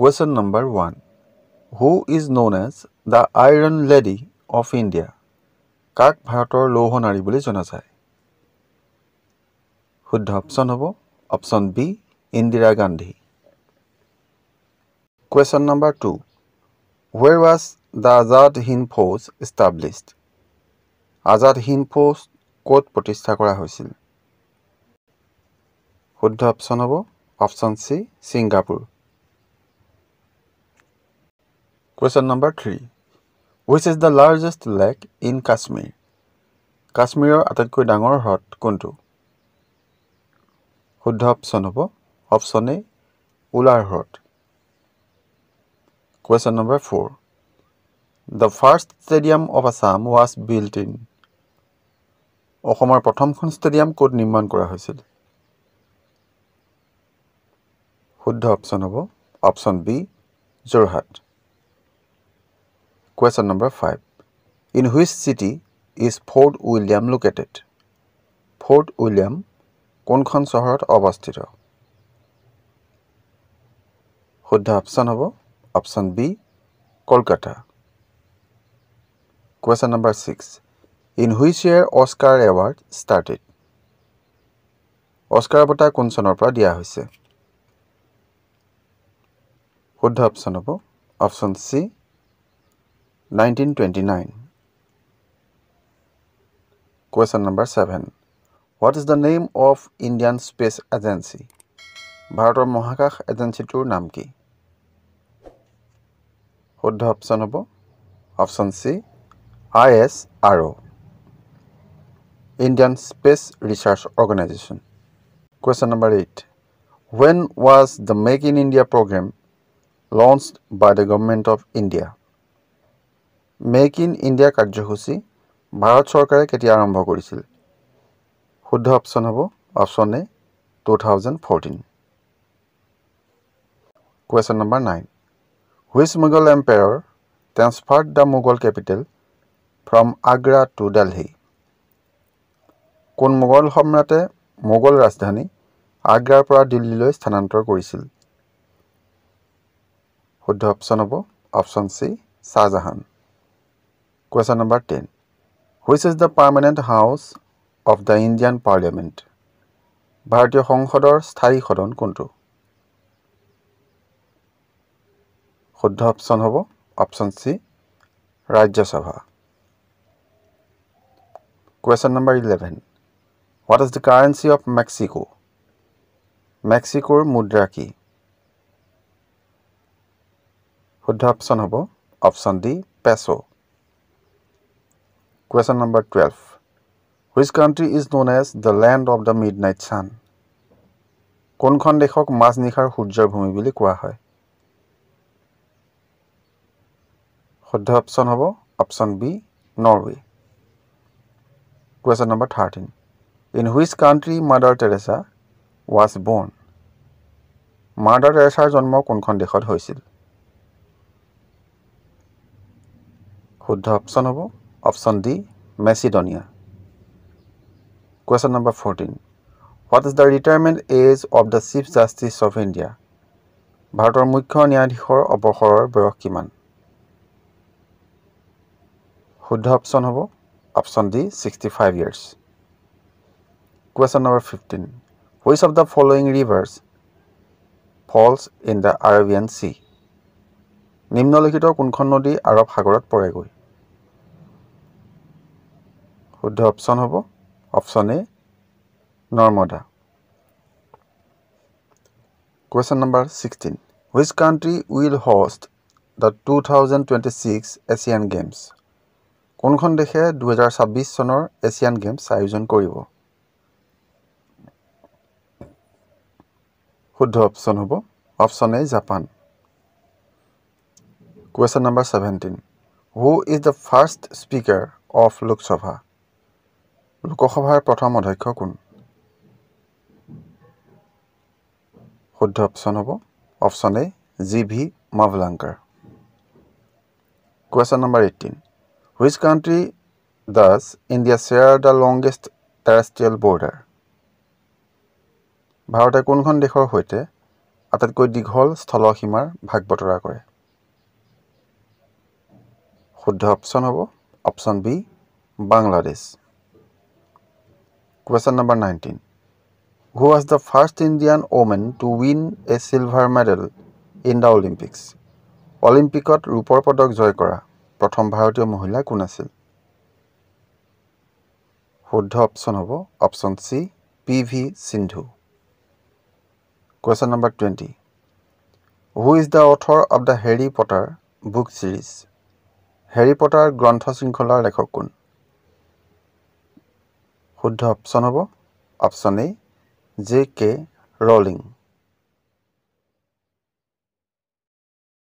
question number 1 who is known as the iron lady of india কাক ভাৰতৰ লৌহ নাৰী বুলি জনা যায় শুদ্ধ অপশ্যন হ'ব option B Indira Gandhi question number two where was the Azad Hind Fauj established Azad Hind Fauj ক'ত প্ৰতিষ্ঠা কৰা হৈছিল শুদ্ধ অপশ্যন হ'ব option C Singapore Question number three. Which is the largest lake in Kashmir? Kashmir আটাইতকৈ ডাঙৰ হ্ৰদ কোনটো শুদ্ধ অপশ্যন হ'ব অপশ্যন এ উলাৰ হ্ৰদ question number four the first stadium of Assam was built in অসমৰ প্ৰথমখন ষ্টেডিয়াম ক'ত নিৰ্মাণ কৰা হৈছিল শুদ্ধ অপশ্যন হ'ব option B Jorhat question number 5 in which city is fort william located fort william kon khon sahorot obasthito khuddha option hobo option b kolkata question number 6 in which year oscar award started oscar bota kon sonor pra diya hoise khuddha option hobo option c 1929 question number 7 what is the name of indian space agency bharatar mahakash agency tur naam ki shuddha option hobo option c isro indian space research organization question number 8 when was the make in india program launched by the government of india make in India কাৰ্যসূচী ভাৰত চৰকাৰে কেতিয়া আৰম্ভ কৰিছিল শুদ্ধ option হ'ব option A two thousand fourteen question number nine which Mughal empire transferred the Mughal capital from Agra to Delhi কোন মোগল সম্ৰাটে মোগল ৰাজধানী আগ্ৰাৰ পৰা দিল্লীলৈ স্থানান্তৰ কৰিছিল শুদ্ধ অপশ্যন হ'ব option C Shahjahan Question number 10. Which is the permanent house of the Indian Parliament? Bhartiya Hongkhodor Sthari Khodon Kuntu. Khuddha option hobo. Option C. Rajya Sabha. Question number 11. What is the currency of Mexico? Mexico Mudraki. Khuddha option hobo. Option D. Peso. Question number 12. Which country is known as the land of the midnight sun? কোনখন দেশক মাজনিশাৰ সূৰ্যৰ ভূমি বুলি কোৱা হয় শুদ্ধ option হ'ব option B Norway question number thirteen in which country Mother Teresa was born Mother টেৰেছাৰ জন্ম কোনখন দেশত হৈছিল শুদ্ধ অপশ্যন হ'ব option D Macedonia question number fourteen what is the retirement age of the chief justice of India ভাৰতৰ মুখ্য ন্যায়াধীশৰ অৱসৰৰ বয়স কিমান শুদ্ধ অপশ্যন হ'ব option D sixty five years question number fifteen which of the following rivers falls in the Arabian C নিম্নলিখিত কোনখন নদী আৰৱ সাগৰত পৰেগৈ শুদ্ধ অপশ্যন হ'ব option A Narmada question number sixteen which country will host the two thousand twenty six Asian games কোনখন দেশে দুহেজাৰ ছাব্বিছ চনৰ এছিয়ান গেমছ আয়োজন কৰিব শুদ্ধ অপশ্যন হ'ব option A Japan question number seventeen who is the first speaker of Lok Sabha লোকসভাৰ প্ৰথম অধ্যক্ষ কোন শুদ্ধ অপশ্যন হ'ব option A G V Mavalankar question number eighteen which country does India share the longest terrestrial border ভাৰতে কোনখন দেশৰ সৈতে আটাইতকৈ দীঘল স্থল সীমাৰ ভাগ বতৰা কৰে শুদ্ধ অপশ্যন হ'ব option B Bangladesh Question number 19. Who was the first Indian woman to win a silver medal in the Olympics? অলিম্পিকত ৰূপৰ পদক জয় কৰা প্ৰথম ভাৰতীয় মহিলা কোন আছিল শুদ্ধ অপশ্যন হ'ব option C P V Sindhu question number twenty who is the author of the Harry Potter book series হেৰি পটাৰ গ্ৰন্থ শৃংখলাৰ লেখক কোন শুদ্ধ অপশ্যন হ'ব option A J K rolling